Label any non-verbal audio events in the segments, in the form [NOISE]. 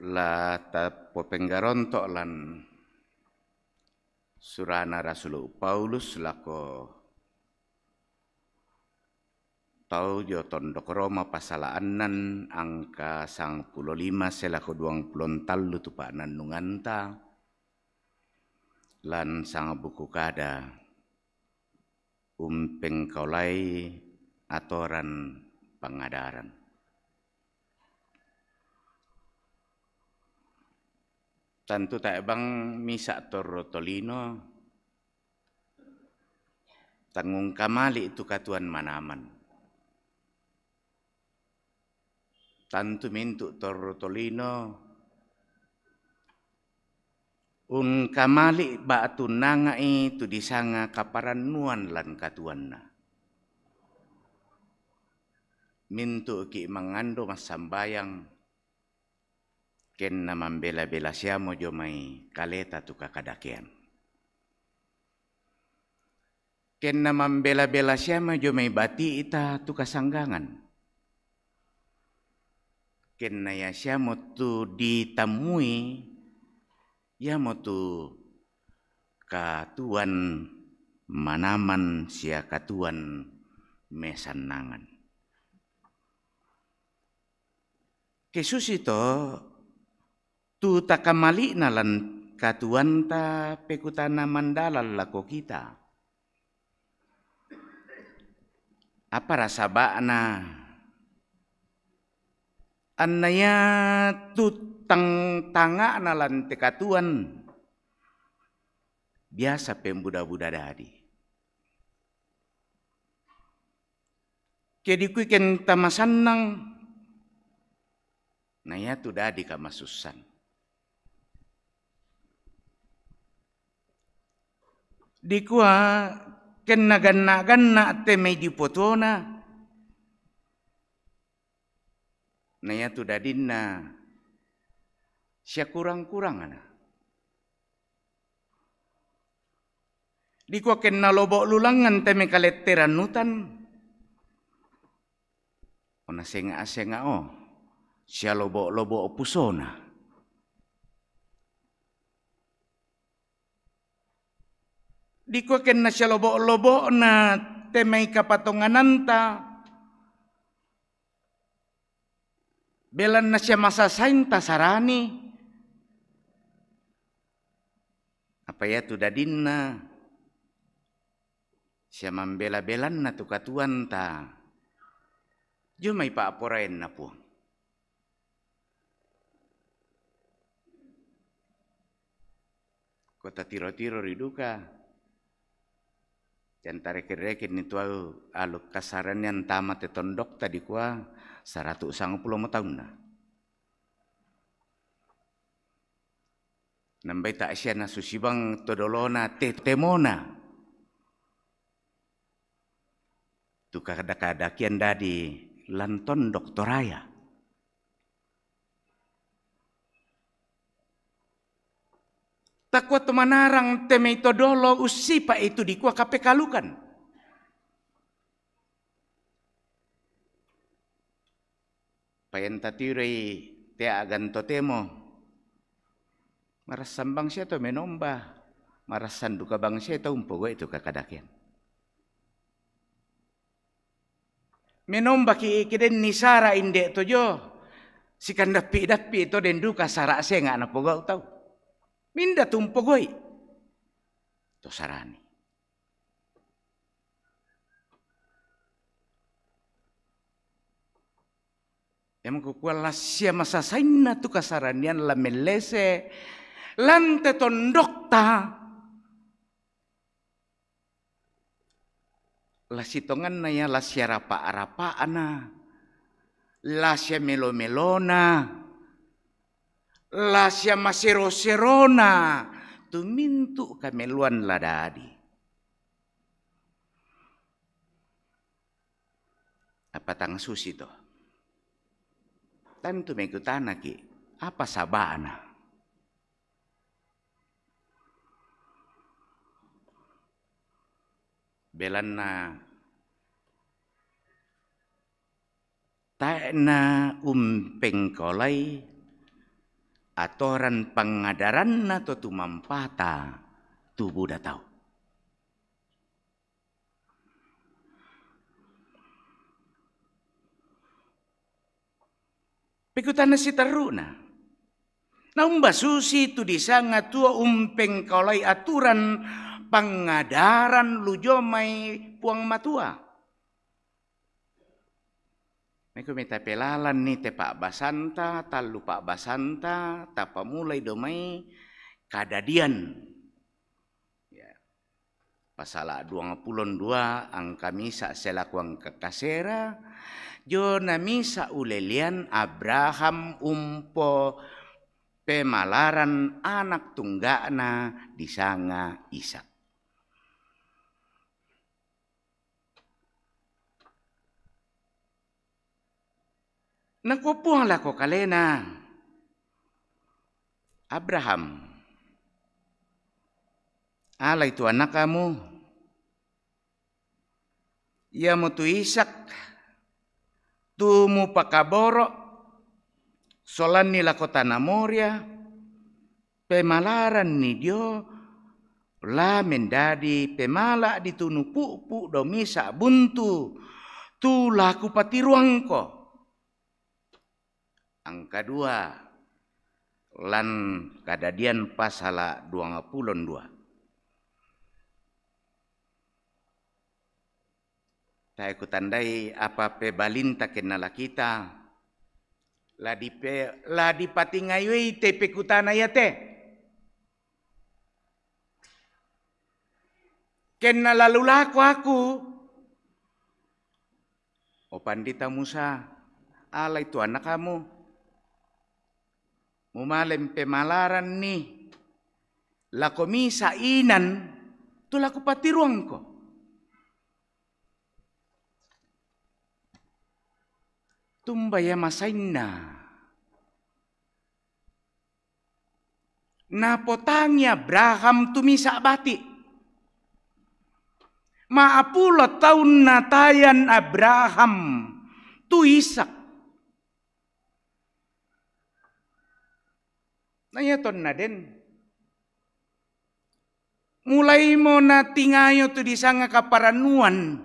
la tapopenggarontok lan surana Rasul Paulus lako tau jo tondok Roma anan angka sang pulo lima selako duang pulon talu tupak nanunganta lan sang buku kada umpeng kaulai atoran pengadaran Tentu tak bang misa torotolino tanggung kamali itu katuan manaman. Tentu mintu torotolino un kamali batu nanga itu disanga kaparan nuan lan katuanna. Mintu ki mangando mas sambayang ken na mambela-bela siya mo jo may kaleta tu kakadakian. Ken na mambela-bela siya mo jo may bati ita tu kasanggangan. Ken na ya siya mo tu ditamui, ya mo tu katuan manaman siya katuan mesanangan. Kesus tu takamali nalan ta pekutana mandala lako kita. Apa rasa bakna? Anaya tang tanga nalan tekatuan. Biasa pembuda-buda dadi. Kedi tamasan nang Naya tu dadi kamasusan. di kuah kena ganna ganna teme di potona naya tu dadinna sia kurang kurang ana di kuah kena lobok lulangan teme kaletteran nutan ona senga senga oh sia lobok lobok pusona dikuaken na siya lobo-lobo na temay kapatungananta. Belan na siya masasain tasarani. Apa ya tu dadin na? Siya mambela-belan na tukatuan ta. may paaporain na po. Kota tiro-tiro riduka. Cantare kira kini tuh aluk kasaran yang tamat tondok tadi kuah seratus sangat puluh tahun nah. Nambai tak susi bang todolona te temona. Tukar kada kian dadi lanton doktoraya. Takwa temanarang teme itu dolo usipa itu di dikua kapekalukan. Payentatire te aganto temo. Marasan saya to menomba. Marasan duka bangsa itu gue itu kakadakian. Menomba ki kiden nisara indek tojo. Sikan dapi-dapi itu duka sarak senga anak gue tau. Minda tumpo tumpogoi. Tosarani. Yang kukual lasya masa saina tu kasaranian la melese lante tondok ta lasitongan na ya siya rapa arapa ana siya melo melona lasia masero serona tu mintu kameluan ladadi. Apa tang susi to? Tentu mengikutana ki. Apa sabana? Belana tak na umpeng kolai Aturan pengadaran atau tu mampata tubuh tahu. Pikutan si teruna. Namun susi tu sana tua umpeng kalai aturan pengadaran lujo mai puang matua. Aku minta pelalan ni te pak basanta, tal lupa basanta, tapa mulai domai kadadian. Ya. Pasala dua puluh dua, ang kami sa selakuang kekasera, jo nami misa ulelian Abraham umpo pemalaran anak tunggakna di sanga Isak. Nakupuang kau kalena. Abraham. Alah itu anak kamu. Ia mutu tu Isak. Tumu pakaboro. Solan nila kota Namoria. Pemalaran ni Dio. La mendadi pemala ditunu pupu domisa buntu. Tu laku patiruang ko. Angka dua, lan kadadian pasala dua ngapulon dua. Saya kutandai apa pe balinta kenala kita, la di pe la di ngayui te kutana ya te. Kenna lalu laku aku. O pandita Musa, ala itu anak kamu. Mumalem pemalaran ni. Lakomi sainan. Tu laku patiruang ko. Tumbaya na Napotangnya Abraham tumisa batik. Maapulo taun natayan Abraham tu isak. ton naden. Mulai mo na tingayo to di sanga kaparanuan.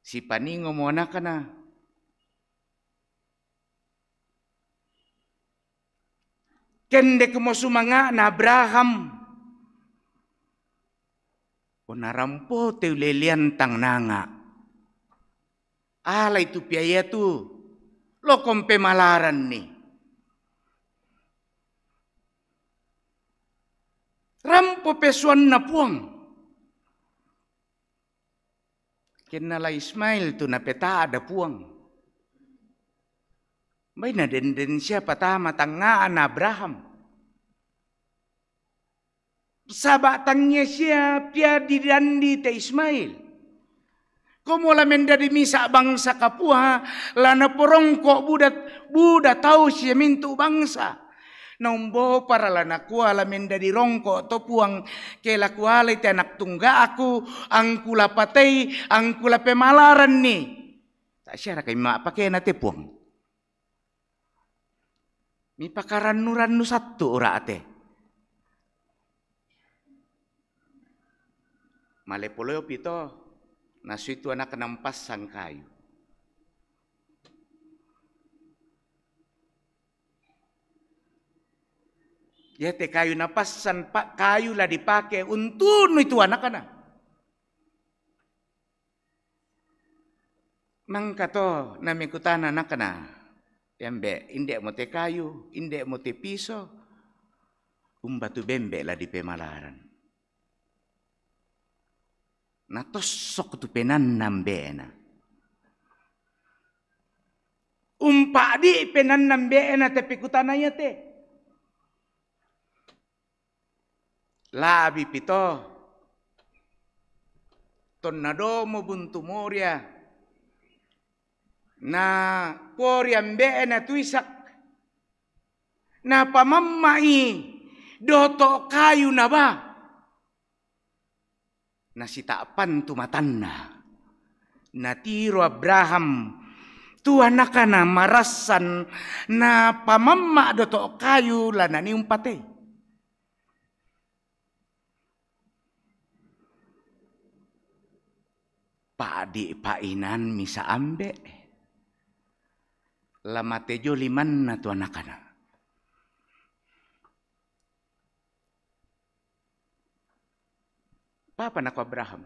Si paningo mo na kana. Kende mo sumanga na Abraham. Unarampo te tang nanga. Alay tu piaya tu. Lo kompe malaran nih. po pesuan na puang. Kenala Ismail tu na peta ada puang. May na denden siya patama tangaan Abraham. Sabatangnya siya pia didandi te Ismail. Kumula mula di misa bangsa kapuha lana porong kok budak budak tahu siya mintu bangsa nombo para lana kuala mendadi rongko to puang kela kuala ite anak tungga aku angkula patei angkula pemalaran ni tak syara kai mak pakai na te puang mi pakaran nuran nu satu ora ate male polo pito nasu itu anak nampas sangkai. kayu Ya te kayu napasan pak kayu lah dipakai untuk itu anak-anak. Mang kata nami kutana anak-anak. Embe indek mau te kayu, indek mau te pisau. Umbatu bembe lah di pemalaran. sok tu penan nambe Umpak di penan nambe tapi kutananya teh. labi pito tonnado mo buntu moria na poria mbe na tuisak na pamamai doto kayu na ba na sitapan tumatanna na tiro Abraham Tuhan nakana marasan na pamamma doto kayu lana ni umpate. Pak Adi, Pak Inan misa ambe. Lama tejo liman na tu anak-anak. Papa nak Abraham.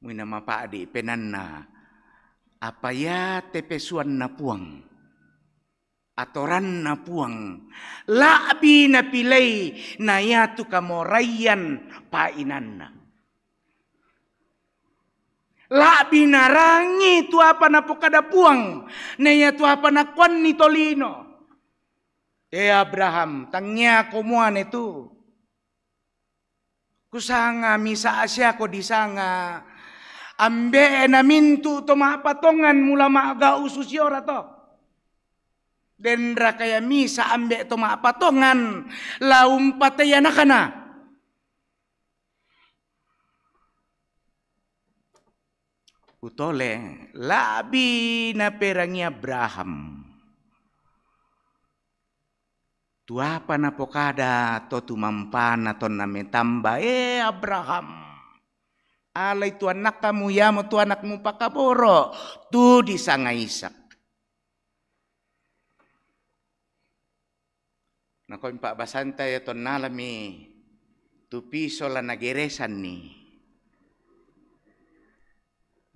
Mui nama Pak Adi penanna. Apa ya tepesuan na puang. Atoran na puang. Labi na pilay na ya kamu tu inan Inanna. Lak binarangi tu apa na pokada puang. naya tu apa na kwan ni tolino. E Abraham, tangnya komuan itu. Kusanga misa asya ko disanga. Ambe na mintu to patongan mula maaga ora to. Dendra kaya misa ambe to patongan. Laum patayana kana. Kutole, labi na perangi Abraham. Tuapa na pokada to tumampana to na metamba e Abraham. Alay tu anak kamu ya mo tu anakmu pakaboro tu di sanga Isak. Nako pak basanta ya to nalami tu piso la nageresan ni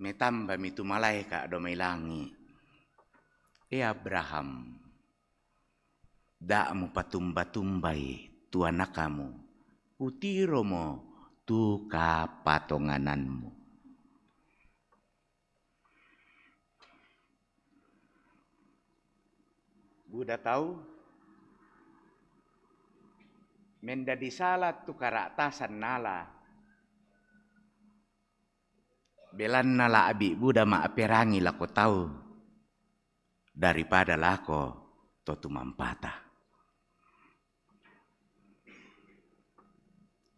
metamba mitu malaika do melangi. e Abraham da'mu patumba tumbai tuana kamu utiro mo tu kapatongananmu Buda tahu mendadi salah tu karatasan nala belan nala abi buda ma perangi lako tahu daripada lako totu mampata.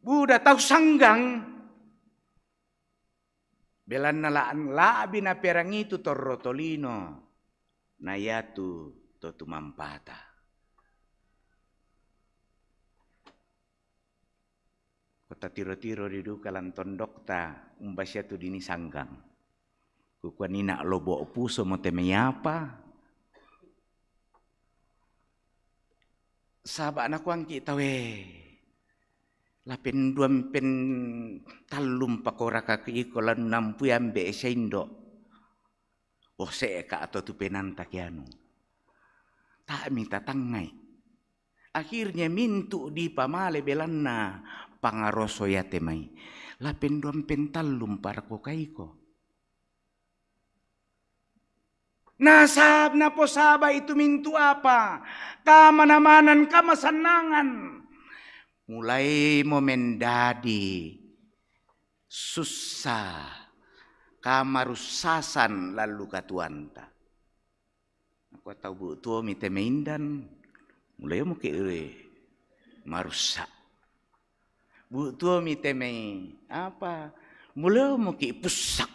Buda tahu sanggang belan nalaan labi na perangi itu torrotolino na yatu totu mampata. kota tiro-tiro di duka lanton dokta umbasya tu dini sanggang kukua nina lobo puso mo apa? sabak anak wang kita weh lapen dua pen talum pakora kaki kolan nampu yang be e seindo oh seka e atau tu penanta kianu tak minta tangai akhirnya mintu di pamale belanna pangaroso ya temai Lapen pental lumpar para kaiko. Nasab na posaba itu mintu apa? Kamanamanan, kamasanangan. Mulai momen dadi susah kamarusasan lalu katuanta. Aku tahu bu tuo mite meindan mulai mau ke marusak. Butuomi temei. Apa? Mulai mau pusak.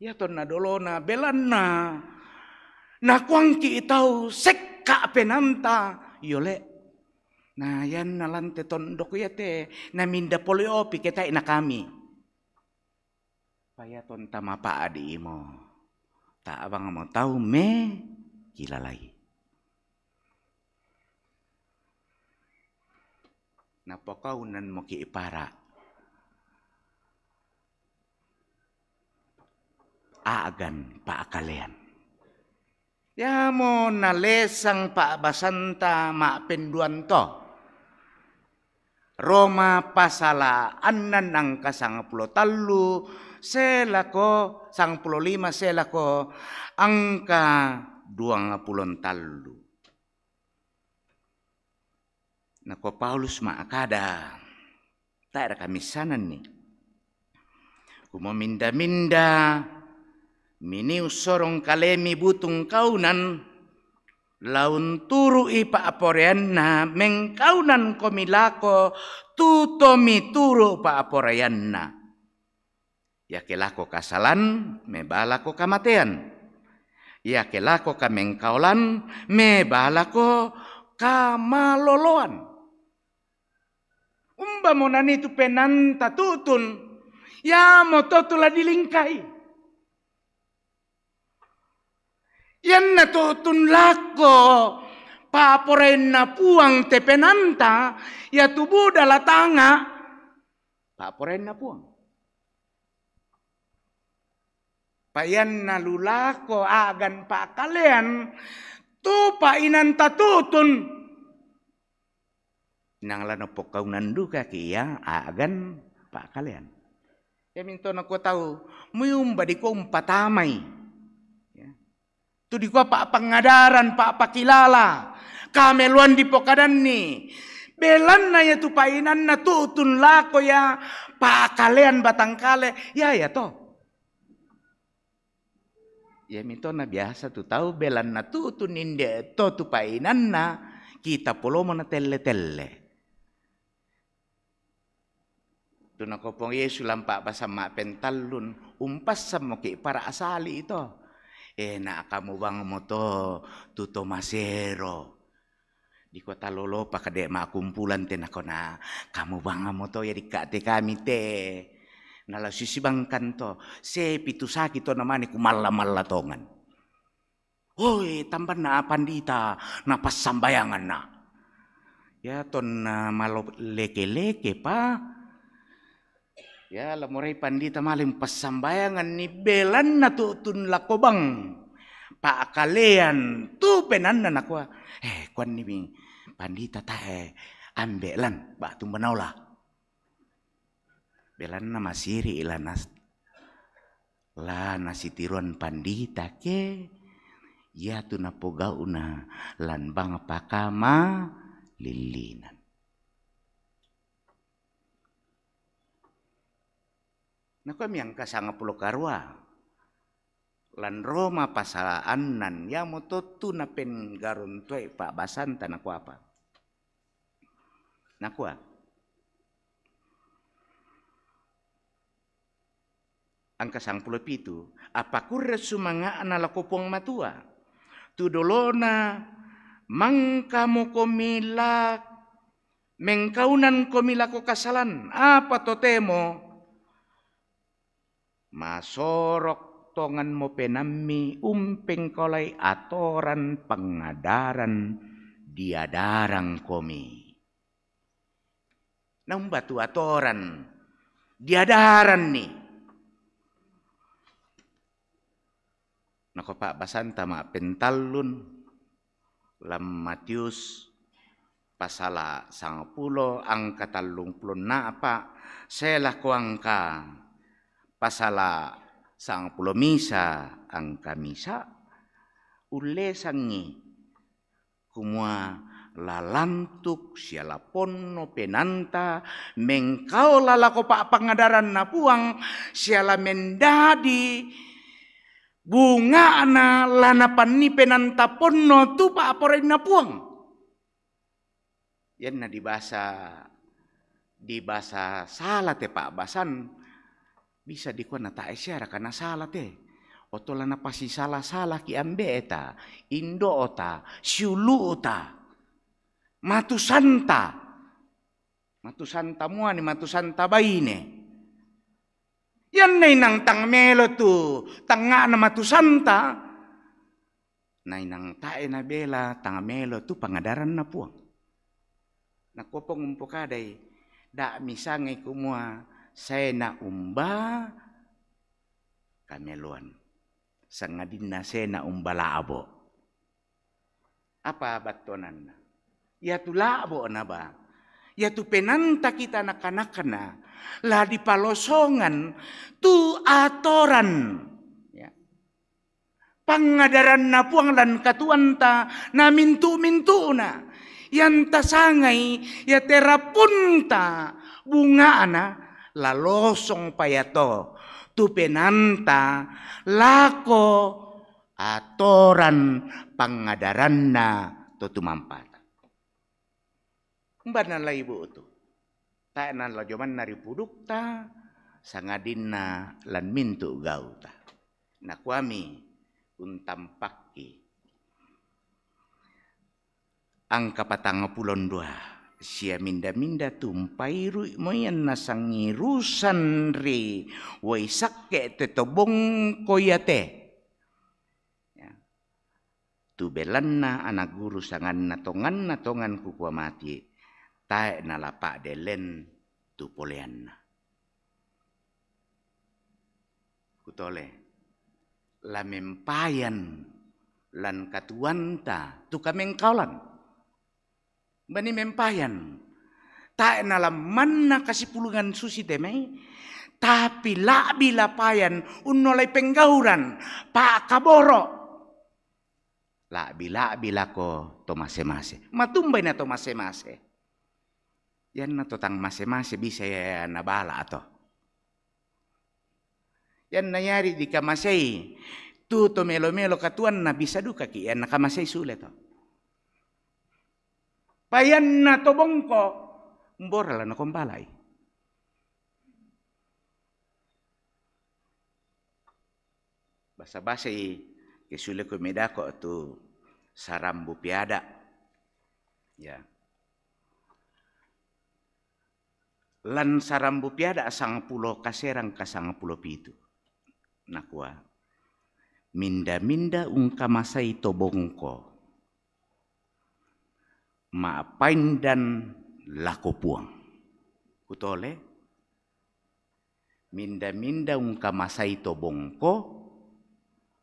Ya tonna dolona belanna. Na kuang ki itau sekka penanta. Yole. Nah yan nalante tondok ya te. Na minda poliopi kita ina kami. Paya tonta mapa adi imo. Tak abang mau tahu me kilalai. napaka unan mo ki ipara. Aagan paakalian. Ya mo nalesang paabasanta mapinduan to. Roma pasala annan ang kasangpulo talo, sela ko, sangpulo lima sela ko, ang ka duang na ko Paulus maakada tak ada sana ni kuma minda-minda Mini sorong kalemi butung kaunan laun turu ipa na mengkaunan komilako tutomi turu pa Ya kelako kasalan mebalako kamatean Ya kelako kamengkaulan mebalako kamaloloan na nito penanta tutun ya mototula dilingkai na tutun lako na puang te penanta ya tubuh dala tanga na puang na lulako agan pakalean tu inanta tutun nang lana pokau kaki ya agan pak kalian ya minto na ku tahu muyum badi empat amai. ya. tu di ku pak pengadaran pak pakilala kameluan di pokadan ni belan na ya tu painan na tutun lako ya pak kalian batang kale ya ya to, ya minto na biasa tu tahu belan na tutun inde to tu painan na kita polo mana telle telle nak kopong lampak lampa mak pentalun umpas sama ki para asali itu Eh, nak kamu bang moto tuto masero di kota lolo dek mak kumpulan tenakona kamu bang moto ya di kate kami te nala sisi bang kanto se pitu sakit to ni kumala mala tongan Oi, tambah na pandita, na pas sambayangan na. Ya, ton na malo leke-leke pa, Ya lamurai pandita malim pasambayangan ni belan na tutun lakobang. Pak kalian tu penan na nakwa. Eh kwan ni bing pandita ta eh ambelan ba tu menaulah. Belan na masiri ilanas. La nasi tiruan pandita ke. Ya tu na pogauna lan bang pakama lilinan. Nako yang kasanga pulau karwa. Lan Roma pasal anan ya mototu na pen garun tuai pak basan tanah apa. Nakua. Angka sang pulau pitu. Apa kure sumanga anala kopong matua. Tudolona mangkamu komila mengkaunan komila ko kasalan. Apa totemo? masorok tongan mo penami umping kolai atoran pengadaran diadaran komi. Nang batu atoran diadaran nih. Nako pak basanta ma pentalun lam Matius pasala sang pulo angka talung pulo na apa selah ko pasala sang pulomisa ang kamisa ule sangi kumua lalantuk siala ponno penanta mengkau lala ko pa pangadaran na puang siala mendadi bunga ana lanapan ni penanta ponno tu pa aporin na puang yan na di bahasa di bahasa salah te pak basan bisa dikona tak esyara karena salah teh napa si salah-salah ki ambe eta indo ota siulu ota matu santa matu santa muani matu santa baine yan nai nang tang melo tu tanga na matu santa nai nang tae na bela tang melo tu pangadaran na puang nakopong umpukadai dak misangai kumua saya sena umba kameluan saya nak umba labo apa batonan ya tu na ba ya tu penanta kita nakana-kana lah di palosongan tu atoran ya. pangadaran puang lan ta na mintu na, yang tasangai ya terapunta bunga ana la losong payato tu penanta lako atoran pangadaranna tu tumampat. Banan la ibu tu. Tak nan la joman nari puduk ta sangadina lan mintu gau ta. Nakwami untampaki angka patang pulon dua sia minda-minda rui moyan nasangi rusan ri wai sakke tetobong koyate ya. tu belanna anak guru sangan natongan natongan na tongan ku mati tae na delen tu poleanna kutole lamempayan lan katuanta tu kaulan Bani mempayan. Tak nalam mana kasih pulungan susi temai. Tapi labi lapayan unnolai penggauran. Pak kaboro. Labi labi lako to mase-mase. Matumbay na to mase-mase. Yan na to tang mase-mase bisa ya nabala ato. Yan nayari di tu to melo-melo katuan na bisa duka ki. Yan na kamasei sulit to payanna to bongko mborala na kompalai basa basa i kesule ko tu sarambu piada ya lan sarambu piada sang pulau kaserang kasang pulau pitu nakua minda minda ungkamasai tobongko maapain dan lako puang. Kutole, minda-minda ungka masai to bongko,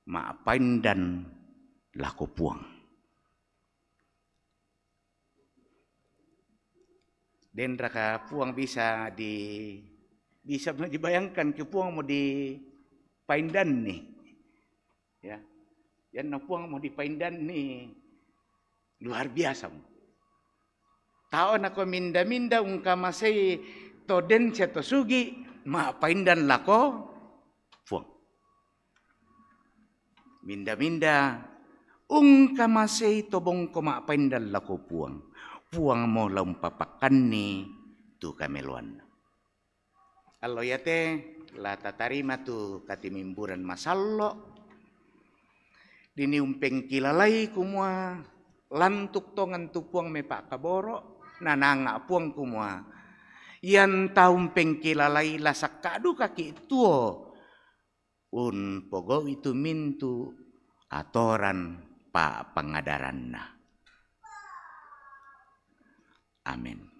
maapain dan lako puang. Dan raka puang bisa di bisa [LAUGHS] dibayangkan ke puang mau di paindan nih. Ya. Yang puang mau di paindan nih luar biasa taon ako minda-minda ungka masai toden to sugi maapain dan lako fuang minda-minda ungka masei tobong ko maapain dan lako puang puang mo papakan ni tu kameluan Allah yate la tatarima tu katimimburan masallo dini umpeng kilalai kumua lantuk tongan puang mepak kaborok nananga puang kumua. Yan taum pengkilalai lasak kadu kaki tuo. Un pogo itu mintu atoran pa pengadaran na. Amin.